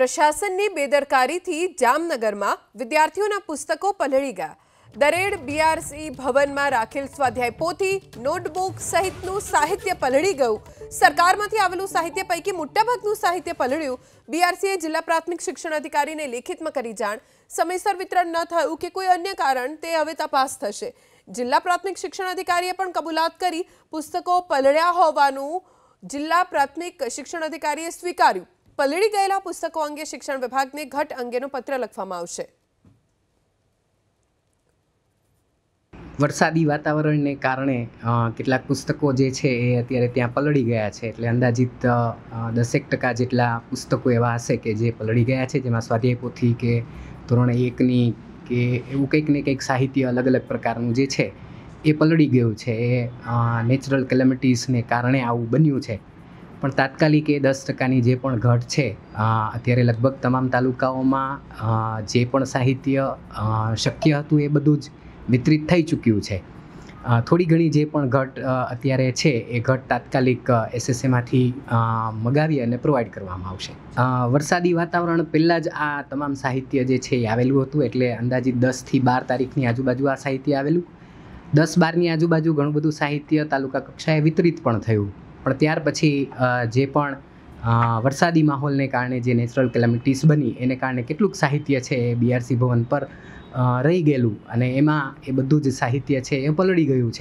પ્રશાસનની બેદરકારીથી જામનગરમાં વિદ્યાર્થીઓના પુસ્તકો પલળી ગયા દરેડ બીઆરસી ભવનમાં રાખેલ સ્વાધ્યાય પોથી નોટબુક સહિતનું સાહિત્ય પલળી ગયું સરકારમાંથી આવેલું સાહિત્ય પૈકી મોટા ભાગનું સાહિત્ય પલળી ગયું બીઆરસીના જિલ્લા પ્રાથમિક શિક્ષણ અધિકારીને લેખિતમાં કરી જાણ સમયસર વિતરણ ન થયું કે કોઈ અન્ય કારણ તે હવે તપાસ થશે જિલ્લા પ્રાથમિક શિક્ષણ અધિકારીએ પણ કબૂલાત કરી પુસ્તકો પલળ્યા હોવાનું જિલ્લા પ્રાથમિક શિક્ષણ અધિકારીએ સ્વીકાર્યું પલળી ગયેલા પુસ્તકો અંગે શિક્ષણ વિભાગને ઘટ અંગેનો પત્ર લખવામાં આવશે વરસાદી વાતાવરણને કારણે કેટલાક પુસ્તકો જે છે એ અત્યારે ત્યાં પલળી ગયા છે એટલે અંદાજિત દસેક ટકા જેટલા પુસ્તકો એવા હશે કે જે પલળી ગયા છે જેમાં સ્વાધ્યાય પોથી કે ધોરણ એકની કે એવું કંઈક ને કંઈક સાહિત્ય અલગ અલગ પ્રકારનું જે છે એ પલળી ગયું છે એ નેચરલ કેલેમિટીસને કારણે આવું બન્યું છે પણ તાત્કાલિક એ દસ ટકાની જે પણ ઘટ છે અત્યારે લગભગ તમામ તાલુકાઓમાં જે પણ સાહિત્ય શક્ય હતું એ બધું જ વિતરિત થઈ ચૂક્યું છે થોડી ઘણી જે પણ ઘટ અત્યારે છે એ ઘટ તાત્કાલિક એસએસએમાંથી મગાવી અને પ્રોવાઈડ કરવામાં આવશે વરસાદી વાતાવરણ પહેલાં જ આ તમામ સાહિત્ય જે છે એ આવેલું હતું એટલે અંદાજિત દસથી બાર તારીખની આજુબાજુ આ સાહિત્ય આવેલું દસ બારની આજુબાજુ ઘણું બધું સાહિત્ય તાલુકા કક્ષાએ વિતરિત પણ થયું પણ ત્યાર પછી જે પણ વરસાદી માહોલને કારણે જે નેચરલ કેલેમિટીસ બની એને કારણે કેટલુંક સાહિત્ય છે એ બીઆરસી ભવન પર રહી ગયેલું અને એમાં એ બધું જ સાહિત્ય છે એ પલળી ગયું છે